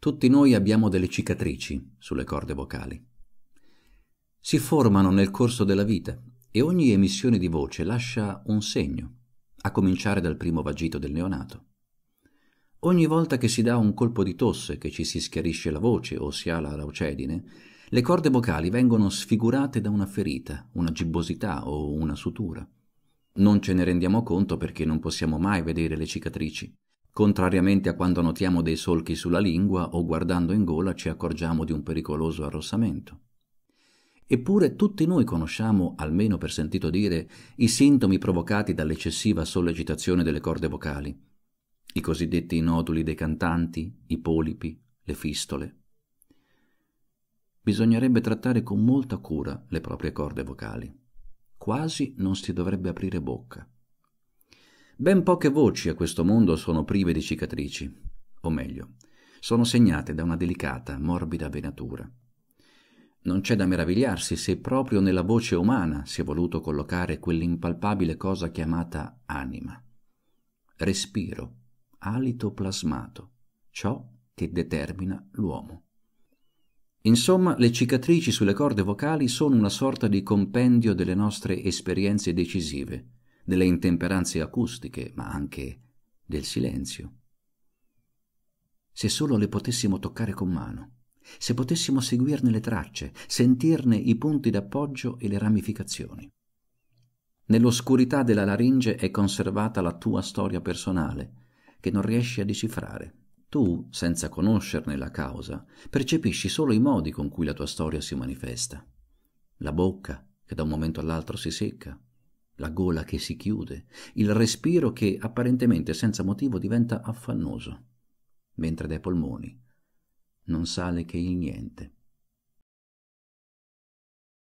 Tutti noi abbiamo delle cicatrici sulle corde vocali. Si formano nel corso della vita e ogni emissione di voce lascia un segno, a cominciare dal primo vagito del neonato. Ogni volta che si dà un colpo di tosse, che ci si schiarisce la voce o si ha la raucedine, le corde vocali vengono sfigurate da una ferita, una gibbosità o una sutura. Non ce ne rendiamo conto perché non possiamo mai vedere le cicatrici Contrariamente a quando notiamo dei solchi sulla lingua o guardando in gola ci accorgiamo di un pericoloso arrossamento. Eppure tutti noi conosciamo, almeno per sentito dire, i sintomi provocati dall'eccessiva sollecitazione delle corde vocali, i cosiddetti noduli dei cantanti, i polipi, le fistole. Bisognerebbe trattare con molta cura le proprie corde vocali. Quasi non si dovrebbe aprire bocca. Ben poche voci a questo mondo sono prive di cicatrici, o meglio, sono segnate da una delicata, morbida venatura. Non c'è da meravigliarsi se proprio nella voce umana si è voluto collocare quell'impalpabile cosa chiamata anima. Respiro, alito plasmato, ciò che determina l'uomo. Insomma, le cicatrici sulle corde vocali sono una sorta di compendio delle nostre esperienze decisive, delle intemperanze acustiche, ma anche del silenzio. Se solo le potessimo toccare con mano, se potessimo seguirne le tracce, sentirne i punti d'appoggio e le ramificazioni. Nell'oscurità della laringe è conservata la tua storia personale, che non riesci a decifrare. Tu, senza conoscerne la causa, percepisci solo i modi con cui la tua storia si manifesta. La bocca, che da un momento all'altro si secca, la gola che si chiude, il respiro che apparentemente senza motivo diventa affannoso, mentre dai polmoni non sale che il niente.